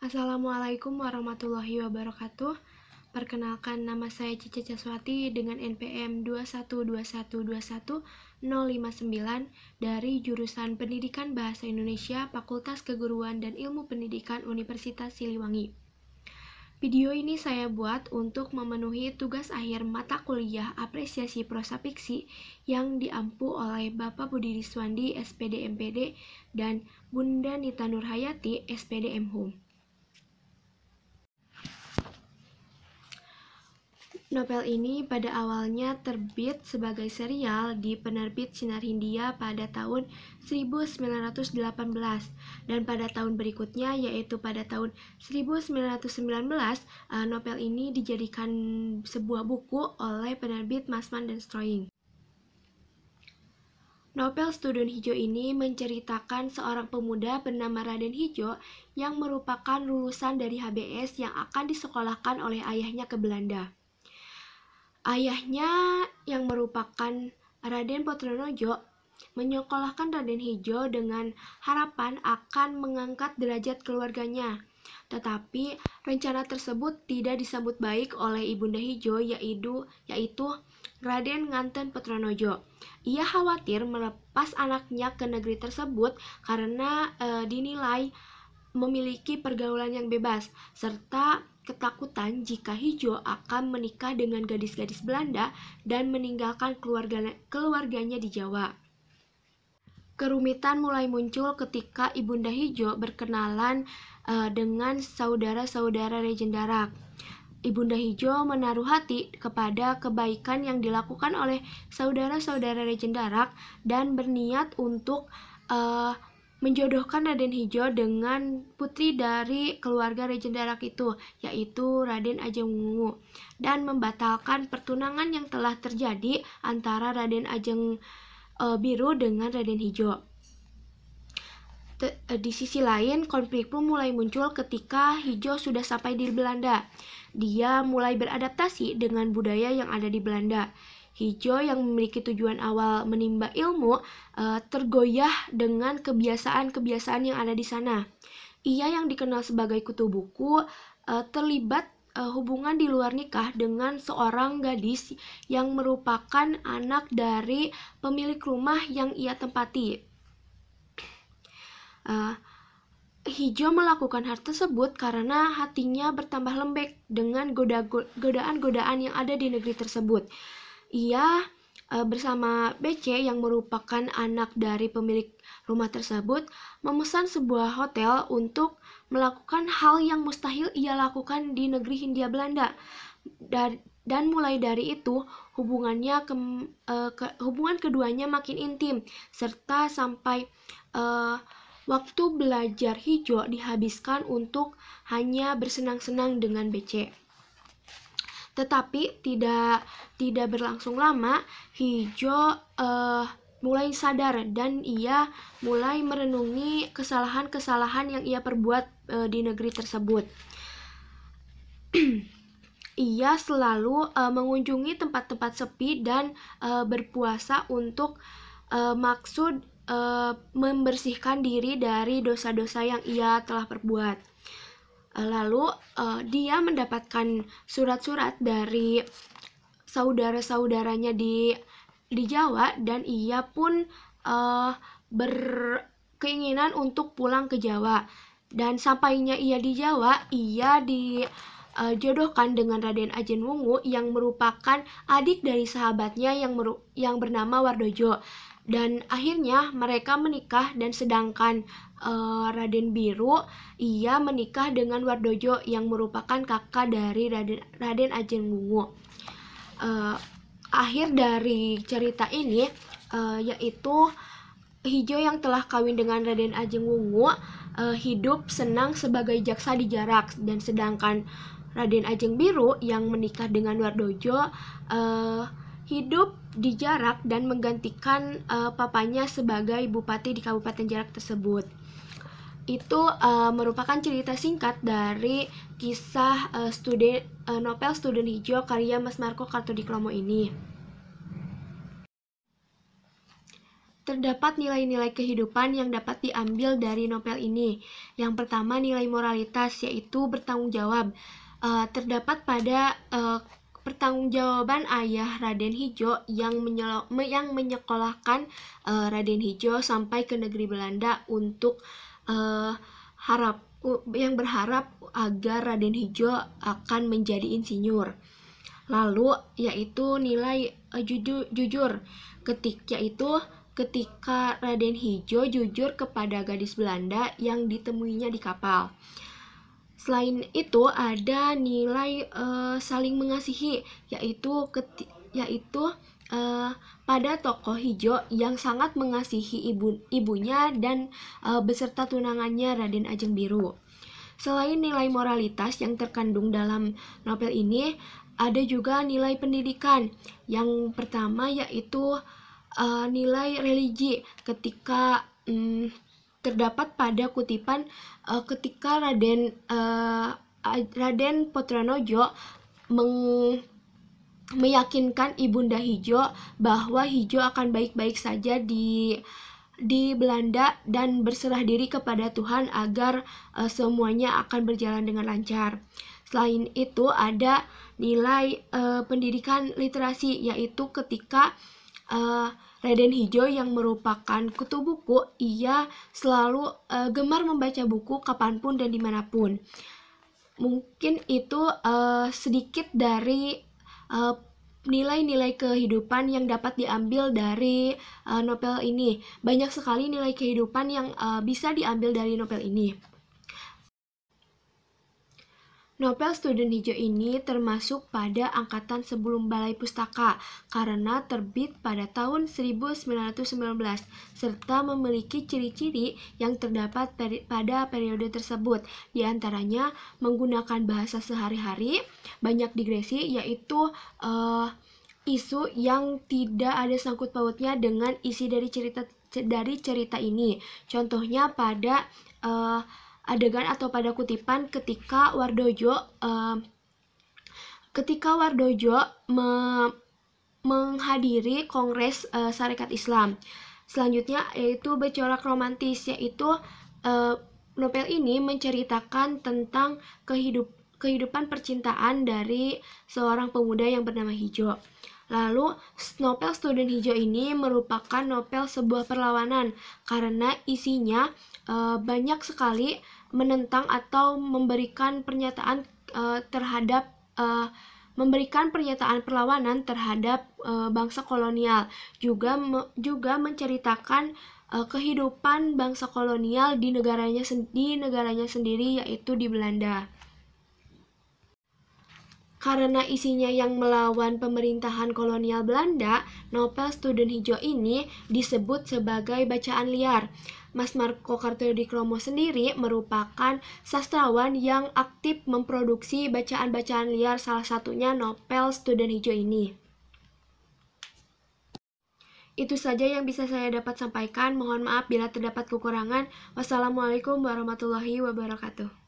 Assalamualaikum warahmatullahi wabarakatuh. Perkenalkan nama saya Cici Caswati dengan NPM 212121059 dari jurusan Pendidikan Bahasa Indonesia Fakultas Keguruan dan Ilmu Pendidikan Universitas Siliwangi. Video ini saya buat untuk memenuhi tugas akhir mata kuliah apresiasi prosa fiksi yang diampu oleh Bapak Budi Riswandi SPD MPD dan Bunda Nita Nurhayati SPD MHUM. Novel ini pada awalnya terbit sebagai serial di penerbit Sinar Hindia pada tahun 1918 dan pada tahun berikutnya yaitu pada tahun 1919 eh, novel ini dijadikan sebuah buku oleh penerbit Masman dan Stroying. Novel Studion Hijau ini menceritakan seorang pemuda bernama Raden Hijau yang merupakan lulusan dari HBS yang akan disekolahkan oleh ayahnya ke Belanda. Ayahnya yang merupakan Raden Potronojo menyekolahkan Raden Hijo dengan harapan akan mengangkat derajat keluarganya. Tetapi rencana tersebut tidak disambut baik oleh Ibunda Hijo yaitu yaitu Raden Nganten Petronojo. Ia khawatir melepas anaknya ke negeri tersebut karena e, dinilai memiliki pergaulan yang bebas, serta ketakutan jika Hijo akan menikah dengan gadis-gadis Belanda dan meninggalkan keluarga, keluarganya di Jawa. Kerumitan mulai muncul ketika Ibunda Hijo berkenalan uh, dengan saudara-saudara Rejendarak. Ibunda Hijo menaruh hati kepada kebaikan yang dilakukan oleh saudara-saudara Rejendarak dan berniat untuk uh, menjodohkan Raden Hijo dengan putri dari keluarga Regen Darak itu, yaitu Raden Ajeng Wungu, dan membatalkan pertunangan yang telah terjadi antara Raden Ajeng e, Biru dengan Raden Hijo. E, di sisi lain, konflik pun mulai muncul ketika Hijo sudah sampai di Belanda. Dia mulai beradaptasi dengan budaya yang ada di Belanda hijau yang memiliki tujuan awal menimba ilmu eh, tergoyah dengan kebiasaan-kebiasaan yang ada di sana. Ia yang dikenal sebagai kutu buku eh, terlibat eh, hubungan di luar nikah dengan seorang gadis yang merupakan anak dari pemilik rumah yang ia tempati. Uh, Hijo melakukan hal tersebut karena hatinya bertambah lembek dengan godaan-godaan yang ada di negeri tersebut. Ia eh, bersama BC yang merupakan anak dari pemilik rumah tersebut memesan sebuah hotel untuk melakukan hal yang mustahil ia lakukan di negeri Hindia Belanda. dan mulai dari itu hubungannya ke, eh, ke hubungan keduanya makin intim serta sampai uh, waktu belajar hijau dihabiskan untuk hanya bersenang-senang dengan BC. Tetapi tidak tidak berlangsung lama, hijau uh, eh, mulai sadar dan ia mulai merenungi kesalahan-kesalahan yang ia perbuat uh, di negeri tersebut. ia selalu uh, mengunjungi tempat-tempat sepi dan uh, berpuasa untuk uh, maksud membersihkan diri dari dosa-dosa yang ia telah perbuat. Eh, lalu uh, dia mendapatkan surat-surat dari saudara-saudaranya di di Jawa dan ia pun uh, berkeinginan untuk pulang ke Jawa dan sampainya ia di Jawa ia dijodohkan dengan Raden Ajen Wungu yang merupakan adik dari sahabatnya yang meru yang bernama Wardojo dan akhirnya mereka menikah dan sedangkan uh, Raden Biru ia menikah dengan Wardojo yang merupakan kakak dari Raden Raden Ajeng Wungu. Uh, eh, akhir dari cerita ini uh, yaitu Hijau yang telah kawin dengan Raden Ajeng Wungu uh, hidup senang sebagai jaksa di jarak dan sedangkan Raden Ajeng Biru yang menikah dengan Wardojo uh, hidup di Jarak dan menggantikan uh, papanya sebagai bupati di Kabupaten Jarak tersebut. Itu uh, merupakan cerita singkat dari kisah uh, eh, studen, uh, novel Student Hijau karya Mas Marco Kartodikromo ini. Terdapat nilai-nilai kehidupan yang dapat diambil dari novel ini. Yang pertama, nilai moralitas, yaitu bertanggung jawab. Uh, terdapat pada uh, pertanggungjawaban ayah Raden Hijo yang, yang menyekolahkan uh, Raden Hijo sampai ke negeri Belanda untuk uh, harap uh, yang berharap agar Raden Hijo akan menjadi insinyur. Lalu yaitu nilai uh, eh, jujur, jujur ketik yaitu ketika Raden Hijo jujur kepada gadis Belanda yang ditemuinya di kapal. Selain itu ada nilai uh, saling mengasihi yaitu keti yaitu uh, pada tokoh hijau yang sangat mengasihi ibu ibunya dan uh, beserta tunangannya Raden Ajeng Biru. Selain nilai moralitas yang terkandung dalam novel ini, ada juga nilai pendidikan. Yang pertama yaitu uh, nilai religi ketika hmm, terdapat pada kutipan uh, ketika Raden uh, Raden Potranojo meng meyakinkan Ibunda Hijo bahwa Hijo akan baik-baik saja di di Belanda dan berserah diri kepada Tuhan agar uh, semuanya akan berjalan dengan lancar. Selain itu ada nilai uh, pendidikan literasi yaitu ketika uh, Raden Hijau yang merupakan kutu buku, ia selalu uh, gemar membaca buku kapanpun dan dimanapun. Mungkin itu uh, sedikit dari eh, nilai-nilai kehidupan yang dapat diambil dari uh, novel ini. Banyak sekali nilai kehidupan yang uh, bisa diambil dari novel ini. Novel Student Hijau ini termasuk pada angkatan sebelum Balai Pustaka karena terbit pada tahun 1919 serta memiliki ciri-ciri yang terdapat peri pada periode tersebut diantaranya menggunakan bahasa sehari-hari, banyak digresi yaitu uh, isu yang tidak ada sangkut pautnya dengan isi dari cerita dari cerita ini. Contohnya pada uh, adegan atau pada kutipan ketika Wardojo uh, ketika Wardojo me menghadiri Kongres uh, Sarekat Islam. Selanjutnya yaitu bercorak romantis yaitu uh, novel ini menceritakan tentang kehidup kehidupan percintaan dari seorang pemuda yang bernama Hijo. Lalu, novel Student Hijau ini merupakan novel sebuah perlawanan karena isinya uh, banyak sekali menentang atau memberikan pernyataan uh, terhadap uh, memberikan pernyataan perlawanan terhadap uh, bangsa kolonial juga me, juga menceritakan uh, kehidupan bangsa kolonial di negaranya di negaranya sendiri yaitu di Belanda. Karena isinya yang melawan pemerintahan kolonial Belanda, novel Student Hijau ini disebut sebagai bacaan liar. Mas Marco Kromo sendiri merupakan sastrawan yang aktif memproduksi bacaan-bacaan liar salah satunya novel Student Hijau ini. Itu saja yang bisa saya dapat sampaikan. Mohon maaf bila terdapat kekurangan. Wassalamualaikum warahmatullahi wabarakatuh.